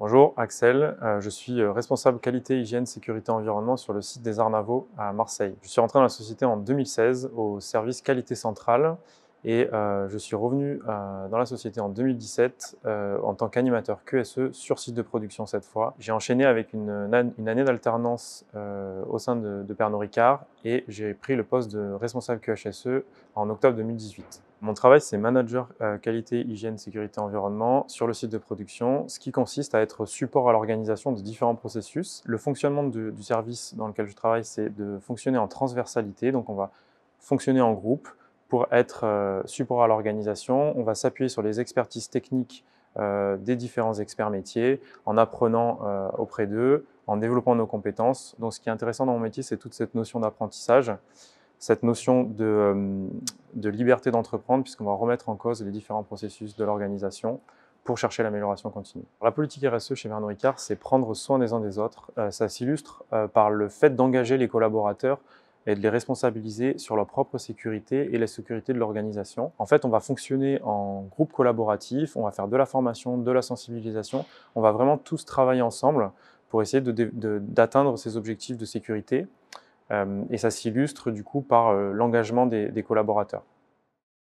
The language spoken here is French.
Bonjour, Axel. Euh, je suis euh, responsable qualité, hygiène, sécurité, environnement sur le site des Arnavaux à Marseille. Je suis rentré dans la société en 2016 au service qualité centrale et euh, je suis revenu euh, dans la société en 2017 euh, en tant qu'animateur QSE sur site de production cette fois. J'ai enchaîné avec une, année d'alternance au sein de, Pernod Ricard et j'ai pris le poste de responsable QHSE en octobre 2018. Mon travail, c'est manager qualité, hygiène, sécurité, environnement sur le site de production, ce qui consiste à être support à l'organisation de différents processus. Le fonctionnement du service dans lequel je travaille, c'est de fonctionner en transversalité, donc on va fonctionner en groupe pour être euh, support à l'organisation, on va s'appuyer sur les expertises techniques euh, des différents experts métiers en apprenant euh, auprès d'eux, en développant nos compétences. Donc ce qui est intéressant dans mon métier, c'est toute cette notion d'apprentissage, cette notion de, liberté d'entreprendre, puisqu'on va remettre en cause les différents processus de l'organisation pour chercher l'amélioration continue. La politique RSE chez Vernon Ricard, c'est prendre soin des uns des autres. ça s'illustre par le fait d'engager les collaborateurs et de les responsabiliser sur leur propre sécurité et la sécurité de l'organisation. En fait, on va fonctionner en groupe collaboratif, on va faire de la formation, de la sensibilisation, on va vraiment tous travailler ensemble pour essayer d'atteindre ces objectifs de sécurité. Euh, et ça s'illustre du coup par euh, l'engagement des collaborateurs.